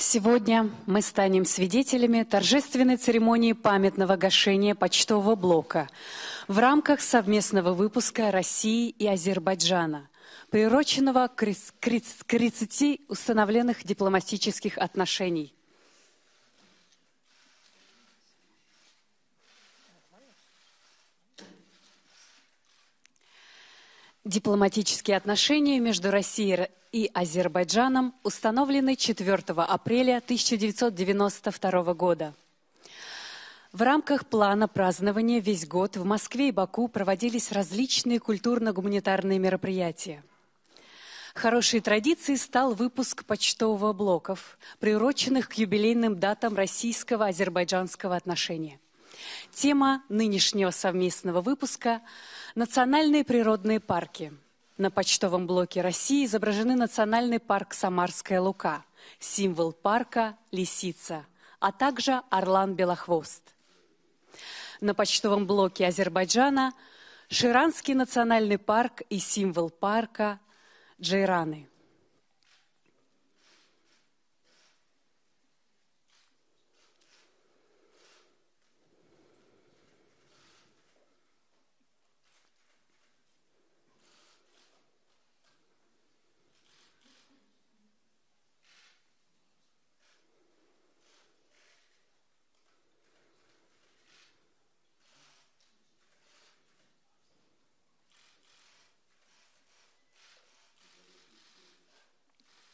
Сегодня мы станем свидетелями торжественной церемонии памятного гашения почтового блока в рамках совместного выпуска России и Азербайджана, приуроченного к 30 установленных дипломатических отношений – Дипломатические отношения между Россией и Азербайджаном установлены 4 апреля 1992 года. В рамках плана празднования весь год в Москве и Баку проводились различные культурно-гуманитарные мероприятия. Хорошей традицией стал выпуск почтового блоков, приуроченных к юбилейным датам российского-азербайджанского отношения. Тема нынешнего совместного выпуска – национальные природные парки. На почтовом блоке России изображены национальный парк «Самарская Лука», символ парка – лисица, а также орлан-белохвост. На почтовом блоке Азербайджана – Ширанский национальный парк и символ парка – джейраны –